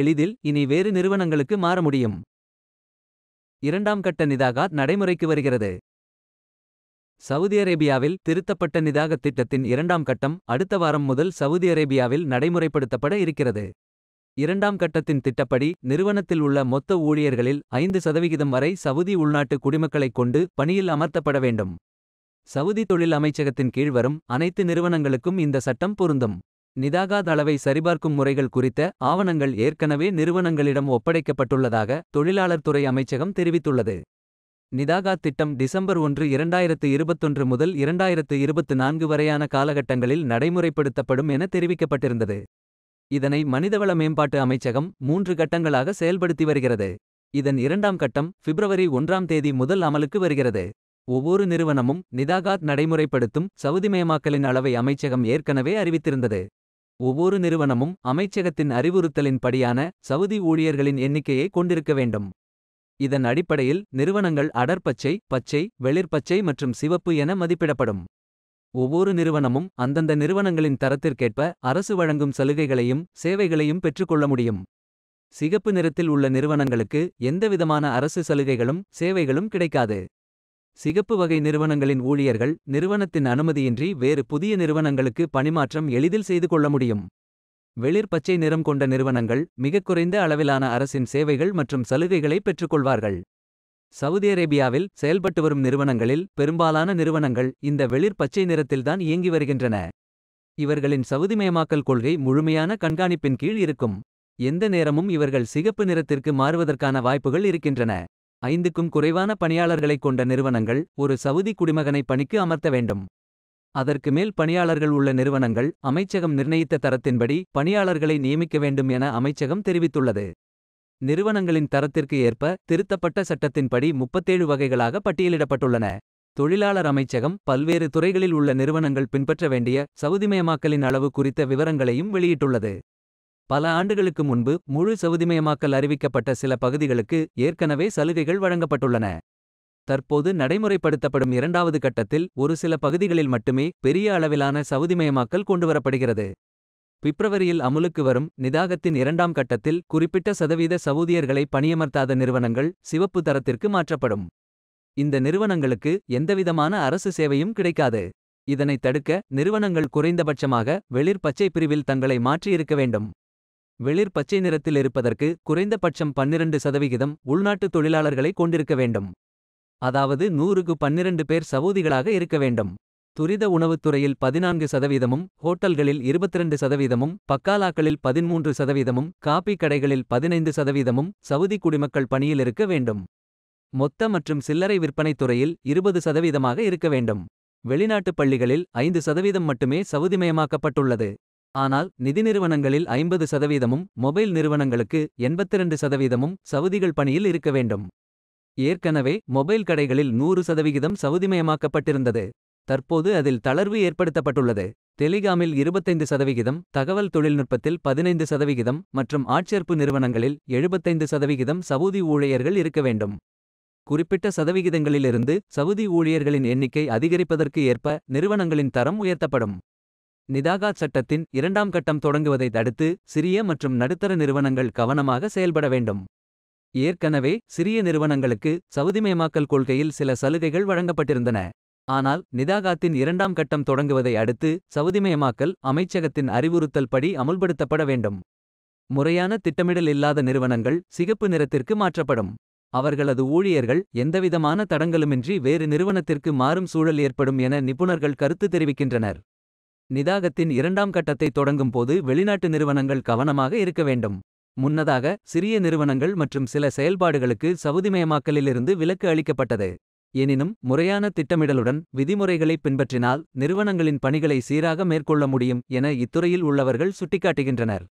எளிதில் இனி வேறு நிறுவனங்களுக்கு மாற முடியும் இரண்டாம் கட்ட நிதாகாத் நடைமுறைக்கு வருகிறது சவுதி அரேபியாவில் திருத்தப்பட்ட நிதாக திட்டத்தின் இரண்டாம் கட்டம் அடுத்த வாரம் முதல் சவுதி அரேபியாவில் நடைமுறைப்படுத்தப்பட இருக்கிறது இரண்டாம் கட்டத்தின் திட்டப்படி நிறுவனத்தில் உள்ள மொத்த ஊழியர்களில் ஐந்து சதவிகிதம் வரை சவுதி உள்நாட்டு குடிமக்களைக் கொண்டு பணியில் அமர்த்தப்பட வேண்டும் சவுதி தொழில் அமைச்சகத்தின் கீழ் வரும் அனைத்து நிறுவனங்களுக்கும் இந்த சட்டம் பொருந்தும் நிதாகாத் அளவை சரிபார்க்கும் முறைகள் குறித்த ஆவணங்கள் ஏற்கனவே நிறுவனங்களிடம் ஒப்படைக்கப்பட்டுள்ளதாக தொழிலாளர் துறை அமைச்சகம் தெரிவித்துள்ளது நிதாகாத் திட்டம் டிசம்பர் ஒன்று இரண்டாயிரத்து இருபத்தொன்று முதல் இரண்டாயிரத்து இருபத்து நான்கு வரையான காலகட்டங்களில் நடைமுறைப்படுத்தப்படும் என தெரிவிக்கப்பட்டிருந்தது இதனை மனிதவள மேம்பாட்டு அமைச்சகம் மூன்று கட்டங்களாக செயல்படுத்தி வருகிறது இதன் இரண்டாம் கட்டம் பிப்ரவரி ஒன்றாம் தேதி முதல் அமலுக்கு வருகிறது ஒவ்வொரு நிறுவனமும் நிதாகாத் நடைமுறைப்படுத்தும் சவுதிமயமாக்கலின் அளவை அமைச்சகம் ஏற்கனவே அறிவித்திருந்தது ஒவ்வொரு நிறுவனமும் அமைச்சகத்தின் அறிவுறுத்தலின்படியான சவுதி ஊழியர்களின் எண்ணிக்கையை கொண்டிருக்க வேண்டும் இதன் அடிப்படையில் நிறுவனங்கள் அடற்பச்சை பச்சை வெளிர்பச்சை மற்றும் சிவப்பு என மதிப்பிடப்படும் ஒவ்வொரு நிறுவனமும் அந்தந்த நிறுவனங்களின் தரத்திற்கேற்ப அரசு வழங்கும் சலுகைகளையும் சேவைகளையும் பெற்றுக்கொள்ள முடியும் சிகப்பு நிறத்தில் உள்ள நிறுவனங்களுக்கு எந்தவிதமான அரசு சலுகைகளும் சேவைகளும் கிடைக்காது சிகப்பு வகை நிறுவனங்களின் ஊழியர்கள் நிறுவனத்தின் அனுமதியின்றி வேறு புதிய நிறுவனங்களுக்கு பணிமாற்றம் எளிதில் செய்து கொள்ள முடியும். வெளிர் பச்சை நிறம் கொண்ட நிறுவனங்கள் மிகக் குறைந்த அளவிலான அரசின் சேவைகள் மற்றும் சலுகைகளை பெற்றுக்கொள்வார்கள். சவுதி அரேபியாவில் செயல்பட்டு வரும் நிறுவனங்களில் பெரும்பாலான நிறுவனங்கள் இந்த வெளிர் பச்சை நிறத்தில்தான் இயங்கி வருகின்றன. இவர்களின் சவுதிமயமாக்கல் கொள்கை முழுமையான கண்காணிப்பின் கீழ் இருக்கும். எந்த நேரமும் இவர்கள் சிகப்பு நிறத்திற்கு மாறுவதற்கான வாய்ப்புகள் இருக்கின்றன. ஐந்துக்கும் குறைவான பணியாளர்களை கொண்ட நிறுவனங்கள் ஒரு சவுதி குடிமகனை பணிக்கு அமர்த்த வேண்டும் அதற்கு மேல் பணியாளர்கள் உள்ள நிறுவனங்கள் அமைச்சகம் நிர்ணயித்த தரத்தின்படி பணியாளர்களை நியமிக்க வேண்டும் என அமைச்சகம் தெரிவித்துள்ளது நிறுவனங்களின் தரத்திற்கு ஏற்ப திருத்தப்பட்ட சட்டத்தின்படி முப்பத்தேழு வகைகளாக பட்டியலிடப்பட்டுள்ளன தொழிலாளர் அமைச்சகம் பல்வேறு துறைகளில் உள்ள நிறுவனங்கள் பின்பற்ற வேண்டிய சவுதிமயமாக்கலின் அளவு குறித்த விவரங்களையும் வெளியிட்டுள்ளது பல ஆண்டுகளுக்கு முன்பு முழு சவுதிமயமாக்கல் அறிவிக்கப்பட்ட சில பகுதிகளுக்கு ஏற்கனவே சலுகைகள் வழங்கப்பட்டுள்ளன தற்போது நடைமுறைப்படுத்தப்படும் இரண்டாவது கட்டத்தில் ஒரு சில பகுதிகளில் மட்டுமே பெரிய அளவிலான சவுதிமயமாக்கல் கொண்டுவரப்படுகிறது பிப்ரவரியில் அமுலுக்கு வரும் நிதாகத்தின் இரண்டாம் கட்டத்தில் குறிப்பிட்ட சதவீத சவுதியர்களை பணியமர்த்தாத நிறுவனங்கள் சிவப்பு தரத்திற்கு மாற்றப்படும் இந்த நிறுவனங்களுக்கு எந்தவிதமான அரசு சேவையும் கிடைக்காது இதனை தடுக்க நிறுவனங்கள் குறைந்தபட்சமாக வெளிர் பச்சை பிரிவில் தங்களை மாற்றியிருக்க வேண்டும் வெளிர் பச்சை நிறத்தில் இருப்பதற்கு குறைந்தபட்சம் பன்னிரண்டு சதவிகிதம் உள்நாட்டு தொழிலாளர்களை கொண்டிருக்க வேண்டும் அதாவது நூறுக்கு பன்னிரண்டு பேர் சவூதிகளாக இருக்க வேண்டும் துரித உணவுத்துறையில் பதினான்கு சதவீதமும் ஹோட்டல்களில் இருபத்திரண்டு சதவீதமும் பக்காலாக்களில் பதிமூன்று சதவீதமும் காப்பி கடைகளில் பதினைந்து சதவீதமும் சவுதி குடிமக்கள் பணியில் இருக்க வேண்டும் மொத்த மற்றும் சில்லறை விற்பனைத் துறையில் இருபது சதவீதமாக இருக்க வேண்டும் வெளிநாட்டுப் பள்ளிகளில் ஐந்து சதவீதம் மட்டுமே சவுதிமயமாக்கப்பட்டுள்ளது ஆனால் நிதி நிறுவனங்களில் ஐம்பது சதவீதமும் மொபைல் நிறுவனங்களுக்கு எண்பத்திரண்டு சதவீதமும் சவுதிகள் பணியில் இருக்க வேண்டும் ஏற்கனவே மொபைல் கடைகளில் நூறு சதவிகிதம் சவுதிமயமாக்கப்பட்டிருந்தது தற்போது அதில் தளர்வு ஏற்படுத்தப்பட்டுள்ளது டெலிகாமில் இருபத்தைந்து சதவிகிதம் தகவல் தொழில்நுட்பத்தில் பதினைந்து சதவிகிதம் மற்றும் ஆட்சேர்ப்பு நிறுவனங்களில் எழுபத்தைந்து சதவிகிதம் சவுதி ஊழியர்கள் இருக்க வேண்டும் குறிப்பிட்ட சதவிகிதங்களிலிருந்து சவுதி ஊழியர்களின் எண்ணிக்கை அதிகரிப்பதற்கு ஏற்ப நிறுவனங்களின் தரம் உயர்த்தப்படும் நிதாகாத் சட்டத்தின் இரண்டாம் கட்டம் தொடங்குவதை தடுத்து சிறிய மற்றும் நடுத்தர நிறுவனங்கள் கவனமாக செயல்பட வேண்டும் ஏற்கனவே சிறிய நிறுவனங்களுக்கு சவுதிமயமாக்கல் கொள்கையில் சில சலுகைகள் வழங்கப்பட்டிருந்தன ஆனால் நிதாகாத்தின் இரண்டாம் கட்டம் தொடங்குவதை அடுத்து சவுதிமயமாக்கல் அமைச்சகத்தின் அறிவுறுத்தல் படி அமுல்படுத்தப்பட வேண்டும் முறையான திட்டமிடல் இல்லாத நிறுவனங்கள் சிகப்பு நிறத்திற்கு மாற்றப்படும் அவர்களது ஊழியர்கள் எந்தவிதமான தடங்களுமின்றி வேறு நிறுவனத்திற்கு மாறும் சூழல் ஏற்படும் என நிபுணர்கள் கருத்து தெரிவிக்கின்றனர் நிதாகத்தின் இரண்டாம் கட்டத்தை தொடங்கும் போது வெளிநாட்டு நிறுவனங்கள் கவனமாக இருக்க வேண்டும் முன்னதாக சிறிய நிறுவனங்கள் மற்றும் சில செயல்பாடுகளுக்கு சவுதிமயமாக்கலிலிருந்து விலக்கு அளிக்கப்பட்டது எனினும் முறையான திட்டமிடலுடன் விதிமுறைகளை பின்பற்றினால் நிறுவனங்களின் பணிகளை சீராக மேற்கொள்ள முடியும் என இத்துறையில் உள்ளவர்கள் சுட்டிக்காட்டுகின்றனர்